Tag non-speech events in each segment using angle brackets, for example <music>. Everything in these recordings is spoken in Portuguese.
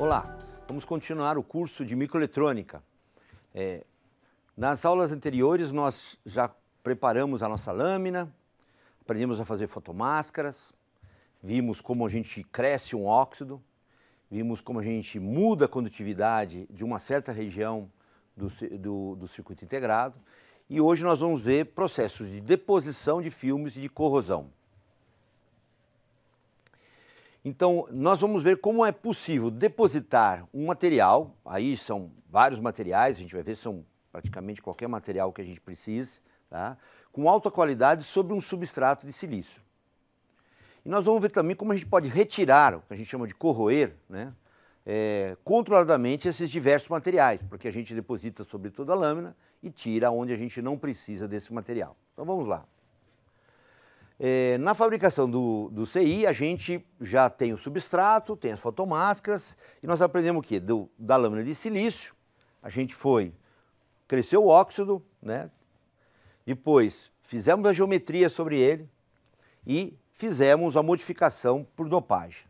Olá, vamos continuar o curso de microeletrônica. É, nas aulas anteriores, nós já preparamos a nossa lâmina, aprendemos a fazer fotomáscaras, vimos como a gente cresce um óxido, vimos como a gente muda a condutividade de uma certa região do, do, do circuito integrado. E hoje nós vamos ver processos de deposição de filmes e de corrosão. Então, nós vamos ver como é possível depositar um material, aí são vários materiais, a gente vai ver, são praticamente qualquer material que a gente precise, tá? com alta qualidade sobre um substrato de silício. E nós vamos ver também como a gente pode retirar, o que a gente chama de corroer, né? É, controladamente esses diversos materiais, porque a gente deposita sobre toda a lâmina e tira onde a gente não precisa desse material. Então vamos lá. É, na fabricação do, do, CI, a gente já tem o substrato, tem as fotomáscaras, e nós aprendemos o quê? Do, da lâmina de silício, a gente foi, cresceu o óxido, né? depois fizemos a geometria sobre ele e fizemos a modificação por dopagem.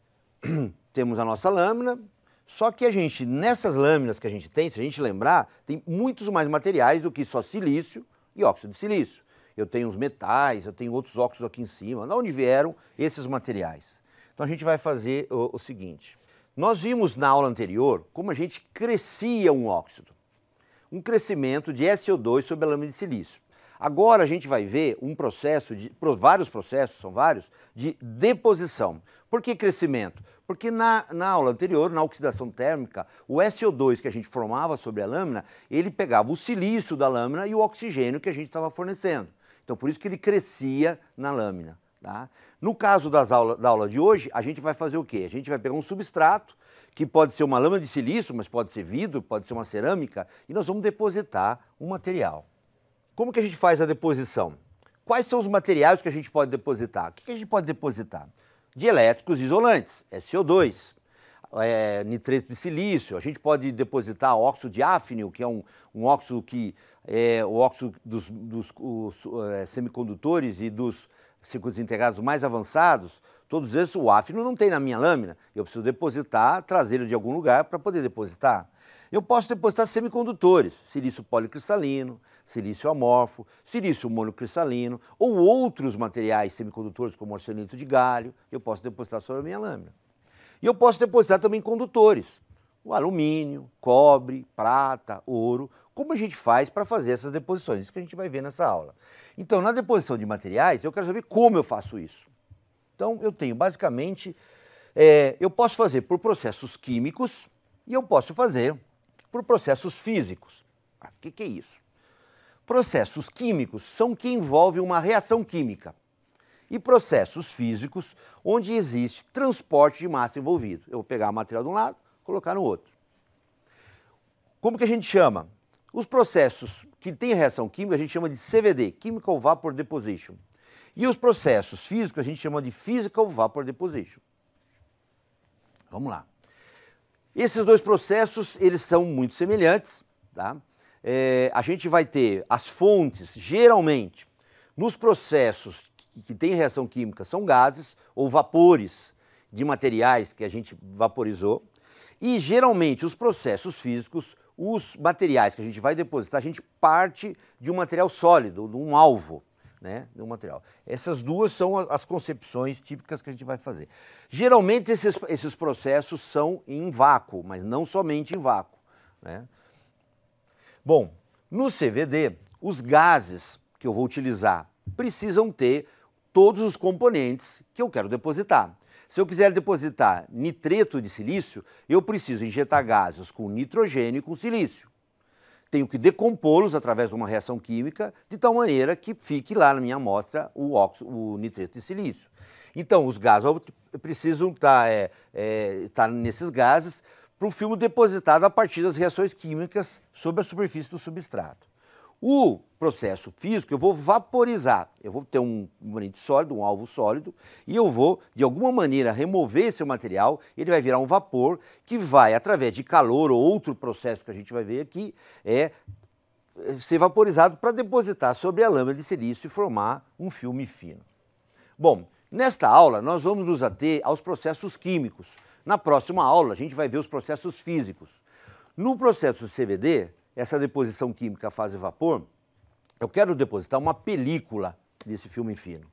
<clears throat> Temos a nossa lâmina, só que a gente, nessas lâminas que a gente tem, se a gente lembrar, tem muitos mais materiais do que só silício e óxido de silício eu tenho os metais, eu tenho outros óxidos aqui em cima. De onde vieram esses materiais? Então a gente vai fazer o, o seguinte. Nós vimos na aula anterior como a gente crescia um óxido. Um crescimento de SO2 sobre a lâmina de silício. Agora a gente vai ver um processo, de, vários processos, são vários, de deposição. Por que crescimento? Porque na, na aula anterior, na oxidação térmica, o SO2 que a gente formava sobre a lâmina, ele pegava o silício da lâmina e o oxigênio que a gente estava fornecendo. Então, por isso que ele crescia na lâmina. Tá? No caso das aula, da aula de hoje, a gente vai fazer o quê? A gente vai pegar um substrato, que pode ser uma lâmina de silício, mas pode ser vidro, pode ser uma cerâmica, e nós vamos depositar um material. Como que a gente faz a deposição? Quais são os materiais que a gente pode depositar? O que, que a gente pode depositar? Dielétricos isolantes, SO2 é, nitreto de silício, a gente pode depositar óxido de áfnio, que é um, um óxido que é o óxido dos, dos os, é, semicondutores e dos circuitos integrados mais avançados, todos esses o áfnio não tem na minha lâmina. Eu preciso depositar, trazer de algum lugar para poder depositar. Eu posso depositar semicondutores, silício policristalino, silício amorfo, silício monocristalino ou outros materiais semicondutores como arsenito de galho, eu posso depositar sobre a minha lâmina. E eu posso depositar também condutores, o alumínio, cobre, prata, ouro. Como a gente faz para fazer essas deposições? Isso que a gente vai ver nessa aula. Então, na deposição de materiais, eu quero saber como eu faço isso. Então, eu tenho basicamente, é, eu posso fazer por processos químicos e eu posso fazer por processos físicos. O ah, que, que é isso? Processos químicos são que envolvem uma reação química e processos físicos onde existe transporte de massa envolvido. Eu vou pegar o material de um lado, colocar no outro. Como que a gente chama? Os processos que têm reação química a gente chama de CVD, Chemical Vapor Deposition. E os processos físicos a gente chama de Physical Vapor Deposition. Vamos lá. Esses dois processos, eles são muito semelhantes, tá? É, a gente vai ter as fontes, geralmente, nos processos que têm reação química são gases ou vapores de materiais que a gente vaporizou. E geralmente os processos físicos, os materiais que a gente vai depositar, a gente parte de um material sólido, de um alvo, né, de um material. Essas duas são as concepções típicas que a gente vai fazer. Geralmente esses, esses processos são em vácuo, mas não somente em vácuo. Né? Bom, no CVD, os gases que eu vou utilizar precisam ter todos os componentes que eu quero depositar. Se eu quiser depositar nitreto de silício, eu preciso injetar gases com nitrogênio e com silício. Tenho que decompô-los através de uma reação química, de tal maneira que fique lá na minha amostra o, óxido, o nitreto de silício. Então, os gases precisam estar, tá, é, é, estar tá nesses gases para o filme depositado a partir das reações químicas sobre a superfície do substrato. O processo físico, eu vou vaporizar. Eu vou ter um componente sólido, um alvo sólido, e eu vou, de alguma maneira, remover esse material, ele vai virar um vapor que vai, através de calor ou outro processo que a gente vai ver aqui, é, é ser vaporizado para depositar sobre a lâmina de silício e formar um filme fino. Bom, nesta aula nós vamos nos ater aos processos químicos. Na próxima aula a gente vai ver os processos físicos. No processo CVD, essa deposição química faz vapor, eu quero depositar uma película desse filme fino.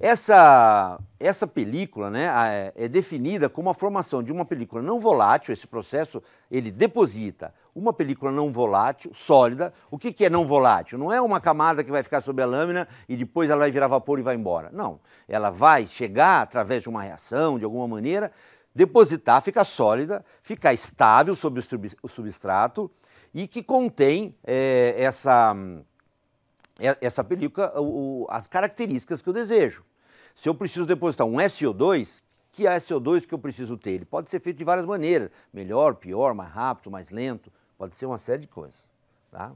Essa, essa película né, é definida como a formação de uma película não volátil, esse processo ele deposita uma película não volátil, sólida. O que, que é não volátil? Não é uma camada que vai ficar sob a lâmina e depois ela vai virar vapor e vai embora. Não, ela vai chegar através de uma reação, de alguma maneira, depositar, ficar sólida, ficar estável sobre o substrato, e que contém é, essa, é, essa película, o, as características que eu desejo. Se eu preciso depositar um SO2, que é SO2 que eu preciso ter? Ele pode ser feito de várias maneiras, melhor, pior, mais rápido, mais lento, pode ser uma série de coisas. Tá?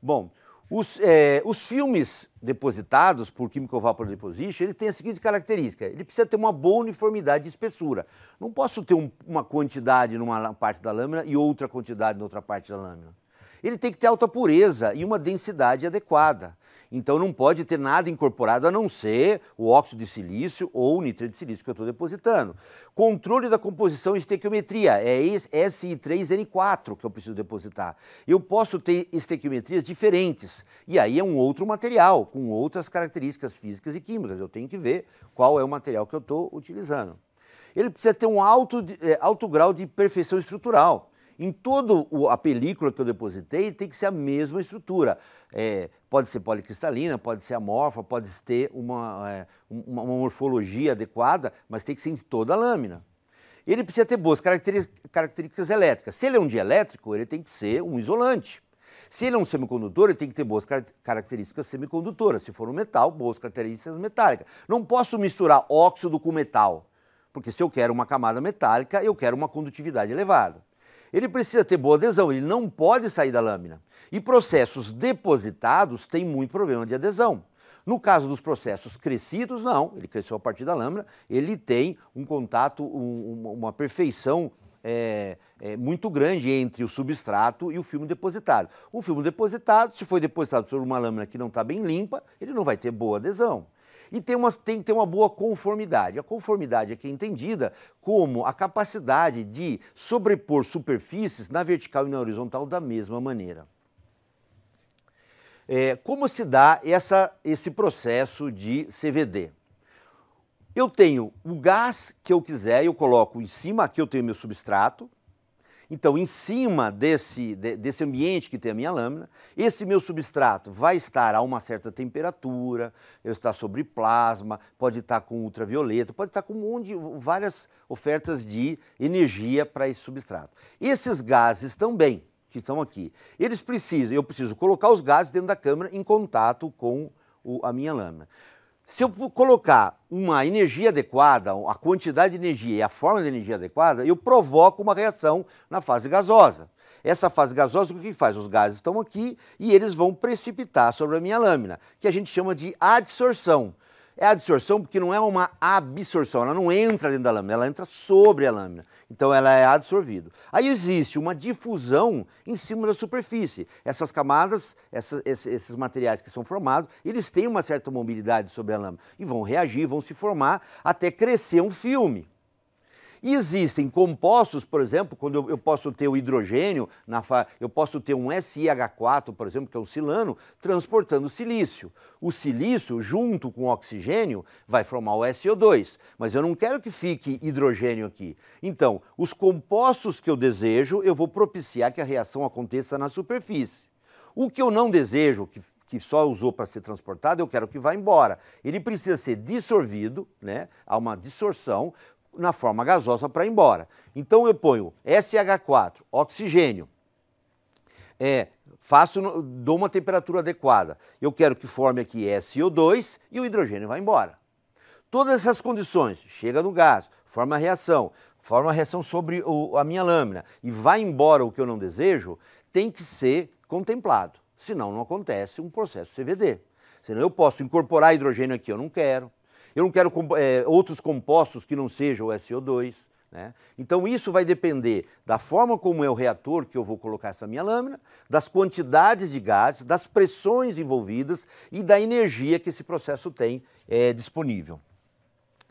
Bom, os, é, os filmes depositados por Chemical Vapor Deposition, ele tem a seguinte característica, ele precisa ter uma boa uniformidade de espessura. Não posso ter um, uma quantidade numa parte da lâmina e outra quantidade na outra parte da lâmina. Ele tem que ter alta pureza e uma densidade adequada. Então não pode ter nada incorporado a não ser o óxido de silício ou o nitrito de silício que eu estou depositando. Controle da composição estequiometria, é SI3N4 que eu preciso depositar. Eu posso ter estequiometrias diferentes, e aí é um outro material, com outras características físicas e químicas. Eu tenho que ver qual é o material que eu estou utilizando. Ele precisa ter um alto, é, alto grau de perfeição estrutural. Em toda a película que eu depositei tem que ser a mesma estrutura. É, pode ser policristalina, pode ser amorfa, pode ter uma, é, uma, uma morfologia adequada, mas tem que ser em toda a lâmina. Ele precisa ter boas características elétricas. Se ele é um dielétrico, ele tem que ser um isolante. Se ele é um semicondutor, ele tem que ter boas características semicondutoras. Se for um metal, boas características metálicas. Não posso misturar óxido com metal, porque se eu quero uma camada metálica, eu quero uma condutividade elevada. Ele precisa ter boa adesão, ele não pode sair da lâmina. E processos depositados têm muito problema de adesão. No caso dos processos crescidos, não, ele cresceu a partir da lâmina, ele tem um contato, um, uma perfeição é, é, muito grande entre o substrato e o filme depositado. O filme depositado, se foi depositado sobre uma lâmina que não está bem limpa, ele não vai ter boa adesão. E tem, uma, tem que ter uma boa conformidade. A conformidade aqui é entendida como a capacidade de sobrepor superfícies na vertical e na horizontal da mesma maneira. É, como se dá essa, esse processo de CVD? Eu tenho o gás que eu quiser, eu coloco em cima, aqui eu tenho meu substrato, então, em cima desse, de, desse ambiente que tem a minha lâmina, esse meu substrato vai estar a uma certa temperatura, eu estar sobre plasma, pode estar com ultravioleta, pode estar com um monte, várias ofertas de energia para esse substrato. Esses gases também, que estão aqui, eles precisam, eu preciso colocar os gases dentro da câmara em contato com o, a minha lâmina. Se eu colocar uma energia adequada, a quantidade de energia e a forma de energia adequada, eu provoco uma reação na fase gasosa. Essa fase gasosa, o que faz? Os gases estão aqui e eles vão precipitar sobre a minha lâmina, que a gente chama de adsorção. É a adsorção porque não é uma absorção, ela não entra dentro da lâmina, ela entra sobre a lâmina. Então ela é absorvida. Aí existe uma difusão em cima da superfície. Essas camadas, essa, esses, esses materiais que são formados, eles têm uma certa mobilidade sobre a lâmina e vão reagir, vão se formar até crescer um filme. E existem compostos, por exemplo, quando eu, eu posso ter o hidrogênio, na fa... eu posso ter um SiH4, por exemplo, que é um silano, transportando silício. O silício, junto com o oxigênio, vai formar o SO2. Mas eu não quero que fique hidrogênio aqui. Então, os compostos que eu desejo, eu vou propiciar que a reação aconteça na superfície. O que eu não desejo, que que só usou para ser transportado, eu quero que vá embora. Ele precisa ser dissorvido, né? há uma dissorção, na forma gasosa para ir embora. Então eu ponho SH4, oxigênio, é, faço, dou uma temperatura adequada. Eu quero que forme aqui SO2 e o hidrogênio vai embora. Todas essas condições, chega no gás, forma a reação, forma a reação sobre o, a minha lâmina e vai embora o que eu não desejo, tem que ser contemplado. Senão não acontece um processo CVD. Senão eu posso incorporar hidrogênio aqui, eu não quero eu não quero é, outros compostos que não sejam o SO2. Né? Então, isso vai depender da forma como é o reator que eu vou colocar essa minha lâmina, das quantidades de gases, das pressões envolvidas e da energia que esse processo tem é, disponível.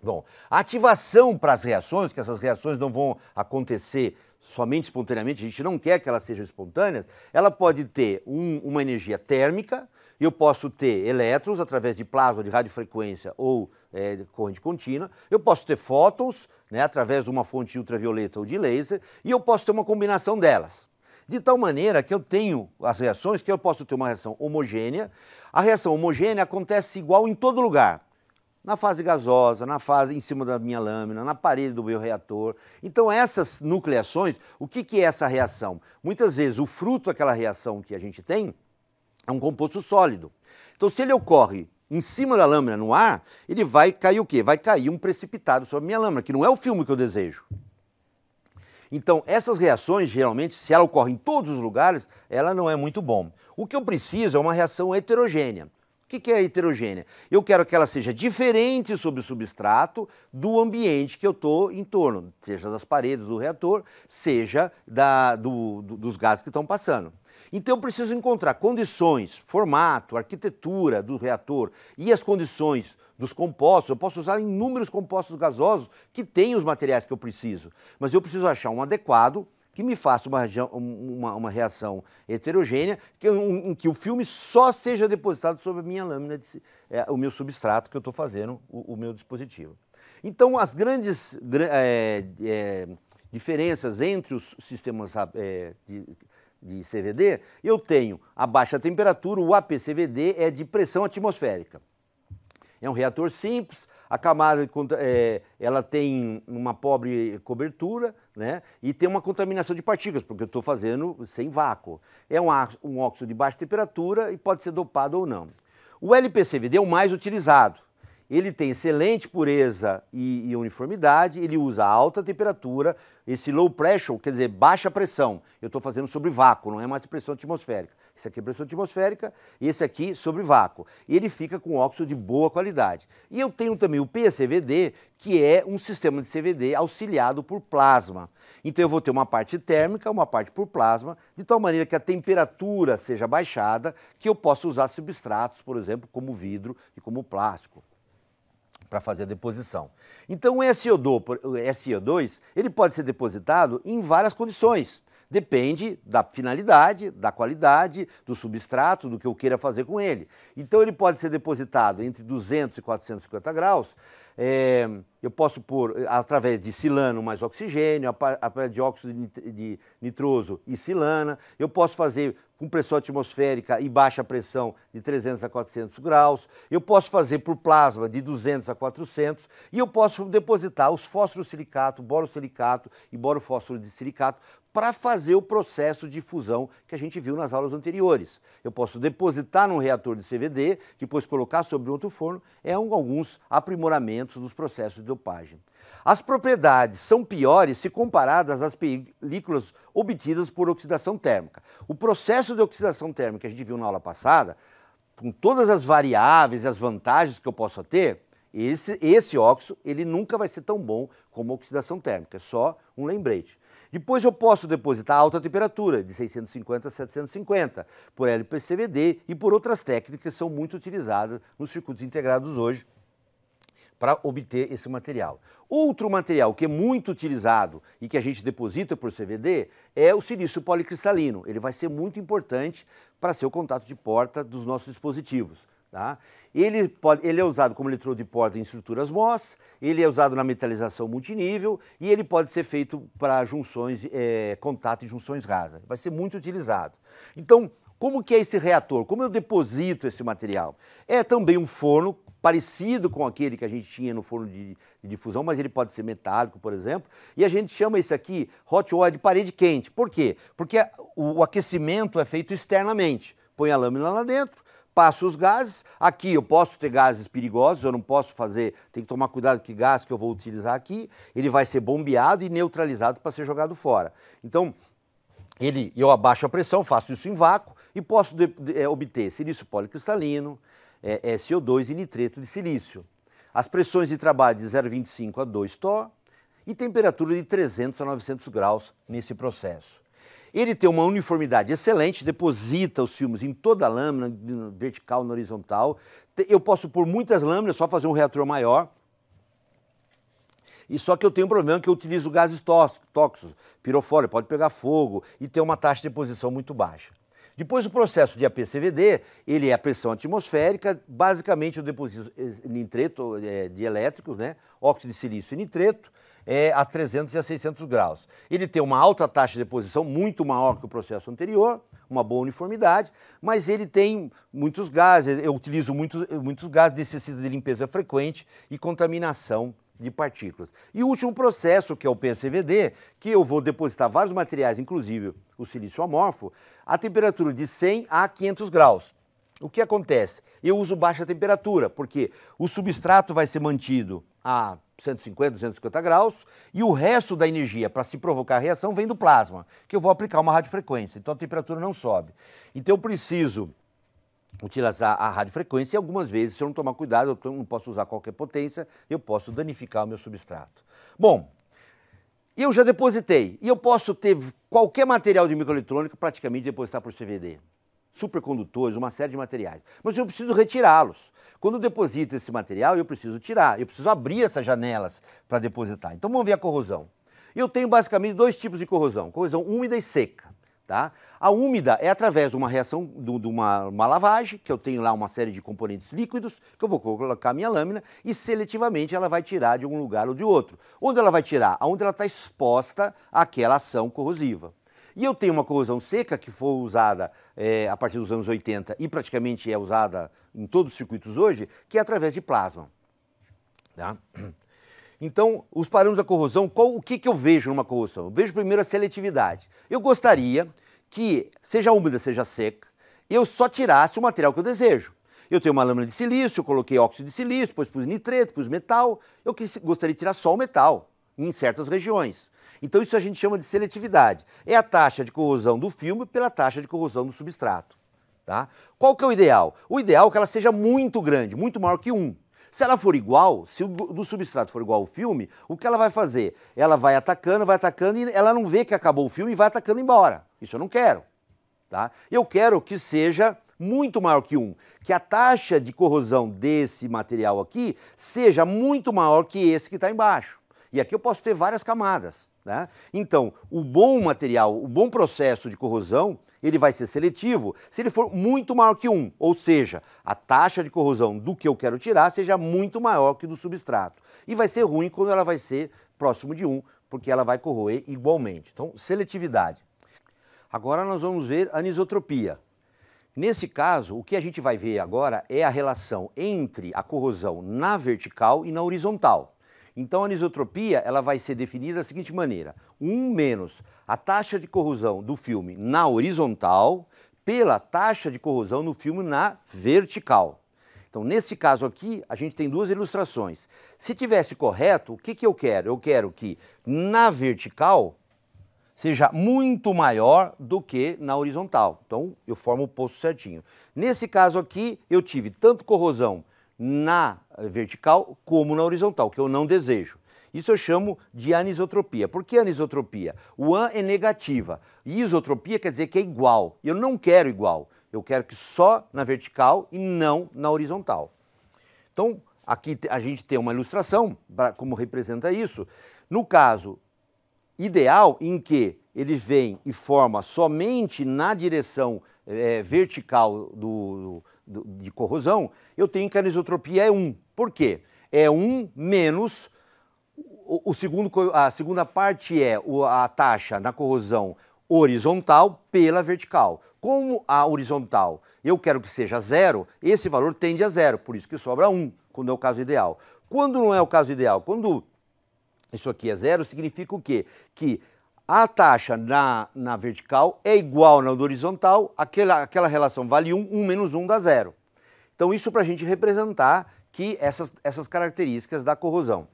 Bom, a ativação para as reações, que essas reações não vão acontecer somente espontaneamente, a gente não quer que elas sejam espontâneas, ela pode ter um, uma energia térmica, eu posso ter elétrons através de plasma de radiofrequência ou é, corrente contínua, eu posso ter fótons né, através de uma fonte ultravioleta ou de laser, e eu posso ter uma combinação delas. De tal maneira que eu tenho as reações, que eu posso ter uma reação homogênea. A reação homogênea acontece igual em todo lugar na fase gasosa, na fase em cima da minha lâmina, na parede do meu reator. Então essas nucleações, o que, que é essa reação? Muitas vezes o fruto daquela reação que a gente tem é um composto sólido. Então se ele ocorre em cima da lâmina no ar, ele vai cair o quê? Vai cair um precipitado sobre a minha lâmina, que não é o filme que eu desejo. Então, essas reações, geralmente, se ela ocorre em todos os lugares, ela não é muito bom. O que eu preciso é uma reação heterogênea. O que, é heterogênea? Eu quero que ela seja diferente sobre o substrato do ambiente que eu estou em torno, seja das paredes do reator, seja da, do, do, dos gases que estão passando. Então eu preciso encontrar condições, formato, arquitetura do reator e as condições dos compostos. Eu posso usar inúmeros compostos gasosos que têm os materiais que eu preciso, mas eu preciso achar um adequado que me faça uma, uma, uma reação heterogênea, que, um, que o filme só seja depositado sobre a minha lâmina, de, é, o meu substrato que eu estou fazendo, o, o, meu dispositivo. Então, as grandes é, é, diferenças entre os sistemas é, de, de CVD, eu tenho a baixa temperatura, o APCVD é de pressão atmosférica. É um reator simples, a camada é, ela tem uma pobre cobertura né? e tem uma contaminação de partículas, porque eu estou fazendo sem vácuo. É um, um óxido de baixa temperatura e pode ser dopado ou não. O LPCVD é o mais utilizado. Ele tem excelente pureza e, e, uniformidade, ele usa alta temperatura, esse low pressure, quer dizer, baixa pressão. Eu estou fazendo sobre vácuo, não é mais pressão atmosférica. Esse aqui é pressão atmosférica e esse aqui sobre vácuo. Ele fica com óxido de boa qualidade. E eu tenho também o PCVD, que é um sistema de CVD auxiliado por plasma. Então eu vou ter uma parte térmica, uma parte por plasma, de tal maneira que a temperatura seja baixada, que eu possa usar substratos, por exemplo, como vidro e como plástico para fazer a deposição. Então o SO2, ele pode ser depositado em várias condições. Depende da finalidade, da qualidade, do substrato, do que eu queira fazer com ele. Então ele pode ser depositado entre 200 e 450 graus. É, eu posso pôr eh, através de silano mais oxigênio, a de óxido de nitroso e silana. Eu posso fazer com pressão atmosférica e baixa pressão de 300 a 400 graus. Eu posso fazer por plasma de 200 a 400. E eu posso depositar os fósforos silicato, borosilicato e borofósforo de silicato para fazer o processo de fusão que a gente viu nas aulas anteriores. Eu posso depositar num reator de CVD, depois colocar sobre outro forno, é um, alguns aprimoramentos dos processos de dopagem. As propriedades são piores se comparadas às películas obtidas por oxidação térmica. O processo de oxidação térmica que a gente viu na aula passada, com todas as variáveis e as vantagens que eu posso ter, esse, esse óxido ele nunca vai ser tão bom como a oxidação térmica, é só um lembrete. Depois eu posso depositar a alta temperatura, de 650 a 750, por LPCVD e por outras técnicas que são muito utilizadas nos circuitos integrados hoje para obter esse material. Outro material que é muito utilizado e que a gente deposita por CVD é o silício policristalino. Ele vai ser muito importante para ser o contato de porta dos nossos dispositivos. Tá? Ele, pode, ele é usado como eletrodo de porta em estruturas MOS, ele é usado na metalização multinível e ele pode ser feito para junções, é, contato e junções rasas. Vai ser muito utilizado. Então, como que é esse reator? Como eu deposito esse material? É também um forno parecido com aquele que a gente tinha no forno de, de difusão, mas ele pode ser metálico, por exemplo. E a gente chama isso aqui hot oil de parede quente. Por quê? Porque o, o aquecimento é feito externamente. Põe a lâmina lá dentro, Faço os gases. Aqui eu posso ter gases perigosos, eu não posso fazer, tem que tomar cuidado que gás que eu vou utilizar aqui, ele vai ser bombeado e neutralizado para ser jogado fora. Então, ele, eu abaixo a pressão, faço isso em vácuo e posso de, de, é, obter silício policristalino, é, é SO2 e nitreto de silício. As pressões de trabalho de 0,25 a 2 Tó e temperatura de 300 a 900 graus nesse processo. Ele tem uma uniformidade excelente, deposita os filmes em toda a lâmina, vertical, no horizontal. Eu posso pôr muitas lâminas, só fazer um reator maior. E só que eu tenho um problema que eu utilizo gases tóxicos, tóxicos pirofólio, pode pegar fogo e ter uma taxa de deposição muito baixa. Depois, o processo de APCVD, ele é a pressão atmosférica, basicamente o depósito de eh, nitreto é, de elétricos, né? óxido de silício e nitreto, é, a 300 e a 600 graus. Ele tem uma alta taxa de deposição, muito maior que o processo anterior, uma boa uniformidade, mas ele tem muitos gases, eu utilizo muitos, muitos gases, necessita de limpeza frequente e contaminação frequente de partículas. E o último processo, que é o PCVD, que eu vou depositar vários materiais, inclusive o silício amorfo, a temperatura de 100 a 500 graus. O que acontece? Eu uso baixa temperatura, porque o substrato vai ser mantido a 150, 250 graus, e o resto da energia para se provocar a reação vem do plasma, que eu vou aplicar uma radiofrequência, então a temperatura não sobe. Então eu preciso utilizar a radiofrequência e algumas vezes, se eu não tomar cuidado, eu não posso usar qualquer potência, eu posso danificar o meu substrato. Bom, eu já depositei e eu posso ter qualquer material de microeletrônica praticamente depositar por CVD. Supercondutores, uma série de materiais. Mas eu preciso retirá-los. Quando eu deposito esse material, eu preciso tirar, eu preciso abrir essas janelas para depositar. Então vamos ver a corrosão. Eu tenho basicamente dois tipos de corrosão: corrosão úmida e seca. Tá? A úmida é através de uma reação, de uma, uma, lavagem, que eu tenho lá uma série de componentes líquidos, que eu vou colocar minha lâmina e seletivamente ela vai tirar de um lugar ou de outro. Onde ela vai tirar? Onde ela está exposta àquela ação corrosiva. E eu tenho uma corrosão seca que foi usada é, a partir dos anos 80 e praticamente é usada em todos os circuitos hoje, que é através de plasma. Tá? Então, os parâmetros da corrosão, qual, o que, que eu vejo numa corrosão? Eu vejo primeiro a seletividade. Eu gostaria que, seja úmida, seja seca, eu só tirasse o material que eu desejo. Eu tenho uma lâmina de silício, eu coloquei óxido de silício, depois pus nitreto, pus metal. Eu gostaria de tirar só o metal, em certas regiões. Então isso a gente chama de seletividade. É a taxa de corrosão do filme pela taxa de corrosão do substrato. Tá? Qual que é o ideal? O ideal é que ela seja muito grande, muito maior que 1. Se ela for igual, se o do substrato for igual ao filme, o que ela vai fazer? Ela vai atacando, vai atacando e ela não vê que acabou o filme e vai atacando embora. Isso eu não quero. Tá? Eu quero que seja muito maior que um, que a taxa de corrosão desse material aqui seja muito maior que esse que está embaixo. E aqui eu posso ter várias camadas. Né? Então, o bom material, o bom processo de corrosão ele vai ser seletivo se ele for muito maior que 1, ou seja, a taxa de corrosão do que eu quero tirar seja muito maior que do substrato. E vai ser ruim quando ela vai ser próximo de 1, porque ela vai corroer igualmente. Então, seletividade. Agora nós vamos ver anisotropia. Nesse caso, o que a gente vai ver agora é a relação entre a corrosão na vertical e na horizontal. Então, a anisotropia ela vai ser definida da seguinte maneira: 1 um menos a taxa de corrosão do filme na horizontal pela taxa de corrosão no filme na vertical. Então, nesse caso aqui, a gente tem duas ilustrações. Se tivesse correto, o que, que eu quero? Eu quero que na vertical seja muito maior do que na horizontal. Então, eu formo o poço certinho. Nesse caso aqui, eu tive tanto corrosão na vertical como na horizontal, que eu não desejo. Isso eu chamo de anisotropia. Por que anisotropia? O an é negativa. Isotropia quer dizer que é igual. Eu não quero igual. Eu quero que só na vertical e não na horizontal. Então, aqui a gente tem uma ilustração para como representa isso. No caso ideal, em que ele vem e forma somente na direção é, vertical do de corrosão, eu tenho que a anisotropia é 1. Por quê? É 1 menos. O, segundo, a segunda parte é a taxa na corrosão horizontal pela vertical. Como a horizontal eu quero que seja zero, esse valor tende a zero, por isso que sobra 1, quando é o caso ideal. Quando não é o caso ideal, quando isso aqui é zero, significa o quê? Que a taxa na, na vertical é igual na horizontal, aquela, aquela relação vale 1, 1 menos 1 dá zero. Então isso para a gente representar que essas, essas características da corrosão.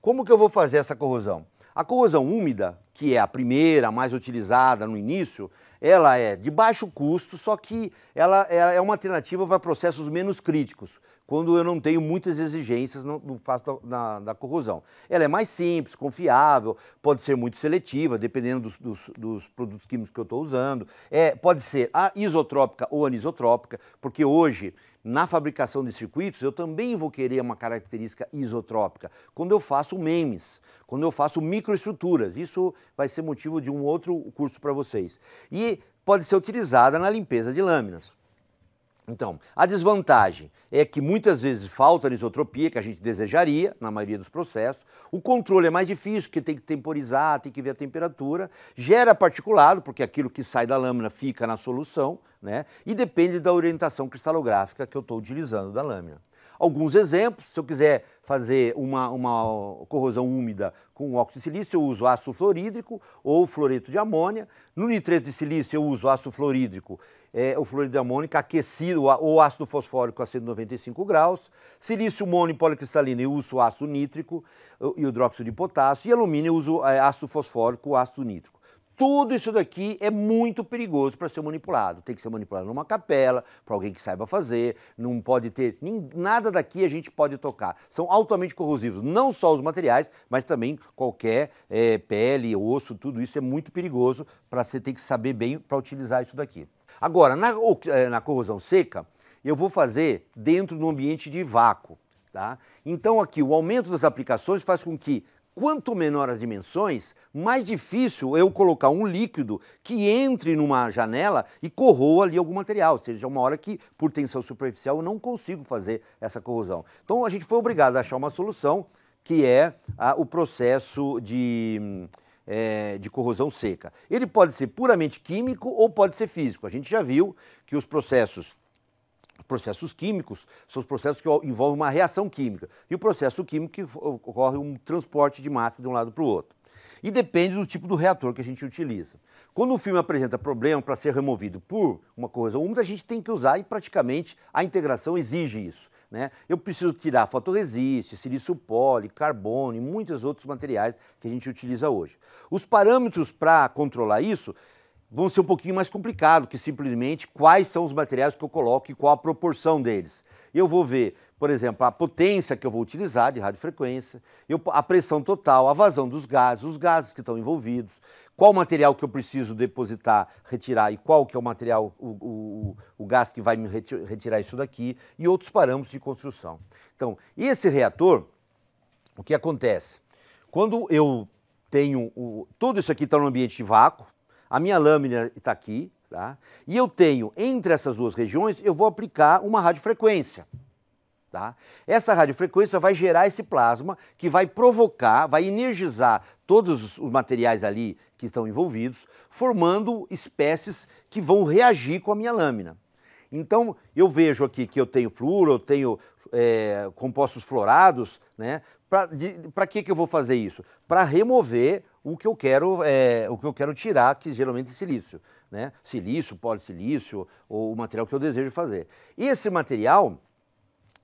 Como que eu vou fazer essa corrosão? A corrosão úmida, que é a primeira, a mais utilizada no início, ela é de baixo custo, só que ela, é uma alternativa para processos menos críticos quando eu não tenho muitas exigências no, no fato da, da, corrosão. Ela é mais simples, confiável, pode ser muito seletiva, dependendo dos, dos, dos produtos químicos que eu estou usando. É, pode ser a isotrópica ou anisotrópica, porque hoje na fabricação de circuitos, eu também vou querer uma característica isotrópica. Quando eu faço memes, quando eu faço microestruturas, isso vai ser motivo de um outro curso para vocês. E pode ser utilizada na limpeza de lâminas. Então, a desvantagem é que muitas vezes falta a anisotropia, que a gente desejaria na maioria dos processos. O controle é mais difícil, porque tem que temporizar, tem que ver a temperatura. Gera particulado, porque aquilo que sai da lâmina fica na solução, né? E depende da orientação cristalográfica que eu estou utilizando da lâmina. Alguns exemplos, se eu quiser fazer uma, uma corrosão úmida com óxido de silício, eu uso ácido fluorídrico ou fluoreto de amônia. No nitreto de silício, eu uso ácido fluorídrico é, o fluorito amônica aquecido ou ácido fosfórico a 195 graus, silício mono e policristalino eu uso ácido nítrico e hidróxido de potássio, e alumínio eu uso é, ácido fosfórico ácido nítrico. Tudo isso daqui é muito perigoso para ser manipulado. Tem que ser manipulado numa capela, para alguém que saiba fazer, não pode ter. Nem, nada daqui a gente pode tocar. São altamente corrosivos, não só os materiais, mas também qualquer é, pele, osso, tudo isso é muito perigoso para você ter que saber bem para utilizar isso daqui. Agora, na, é, na corrosão seca, eu vou fazer dentro de um ambiente de vácuo. Tá? Então, aqui, o aumento das aplicações faz com que, quanto menor as dimensões, mais difícil eu colocar um líquido que entre numa janela e corroa ali algum material, ou seja, uma hora que, por tensão superficial, eu não consigo fazer essa corrosão. Então, a gente foi obrigado a achar uma solução que é a, ah, o processo de é, de corrosão seca. Ele pode ser puramente químico ou pode ser físico. A gente já viu que os processos processos químicos são os processos que envolvem uma reação química. E o processo químico que ocorre um transporte de massa de um lado para o outro e depende do tipo do reator que a gente utiliza. Quando o filme apresenta problema para ser removido por uma corrosão úmida, a gente tem que usar e praticamente a integração exige isso. Né? Eu preciso tirar fotoresist, silício poli, carbono e muitos outros materiais que a gente utiliza hoje. Os parâmetros para controlar isso vão ser um pouquinho mais complicado que simplesmente quais são os materiais que eu coloco e qual a proporção deles. Eu vou ver por exemplo, a potência que eu vou utilizar de radiofrequência, eu, a pressão total, a vazão dos gases, os gases que estão envolvidos, qual material que eu preciso depositar, retirar e qual que é o material, o, o, o gás que vai me retirar isso daqui e outros parâmetros de construção. Então, esse reator, o que acontece? Quando eu tenho, o, tudo isso aqui está no ambiente de vácuo, a minha lâmina está aqui, tá? e eu tenho, entre essas duas regiões, eu vou aplicar uma radiofrequência. Tá? Essa radiofrequência vai gerar esse plasma que vai provocar, vai energizar todos os materiais ali que estão envolvidos, formando espécies que vão reagir com a minha lâmina. Então eu vejo aqui que eu tenho flúor, eu tenho é, compostos florados, né? Para que, que eu vou fazer isso? Para remover o que eu quero, é, o que eu quero tirar, que geralmente é silício, né? Silício, silício ou o material que eu desejo fazer. Esse material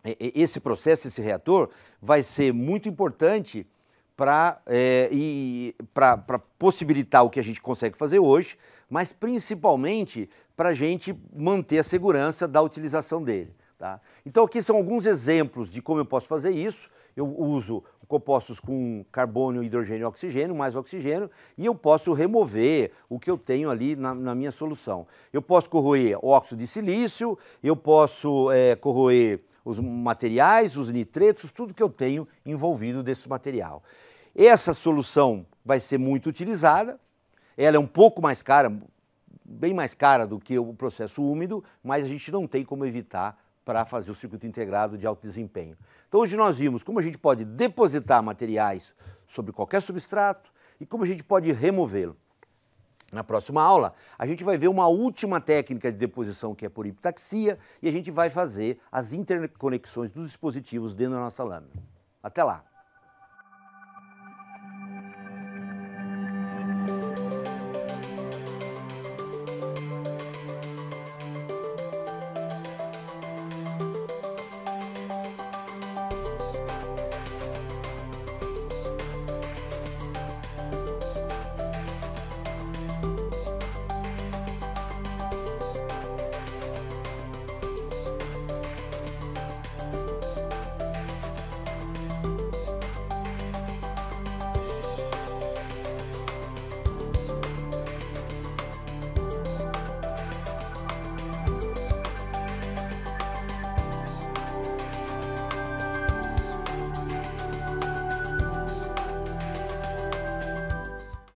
esse processo, esse reator, vai ser muito importante para é, possibilitar o que a gente consegue fazer hoje, mas principalmente para a gente manter a segurança da utilização dele. Tá? Então aqui são alguns exemplos de como eu posso fazer isso. Eu uso compostos com carbono, hidrogênio e oxigênio, mais oxigênio, e eu posso remover o que eu tenho ali na, na minha solução. Eu posso corroer óxido de silício, eu posso é, corroer os materiais, os nitretos, tudo que eu tenho envolvido desse material. Essa solução vai ser muito utilizada, ela é um pouco mais cara, bem mais cara do que o processo úmido, mas a gente não tem como evitar para fazer o circuito integrado de alto desempenho. Então hoje nós vimos como a gente pode depositar materiais sobre qualquer substrato e como a gente pode removê-lo. Na próxima aula, a gente vai ver uma última técnica de deposição que é por hiptaxia e a gente vai fazer as interconexões dos dispositivos dentro da nossa lâmina. Até lá!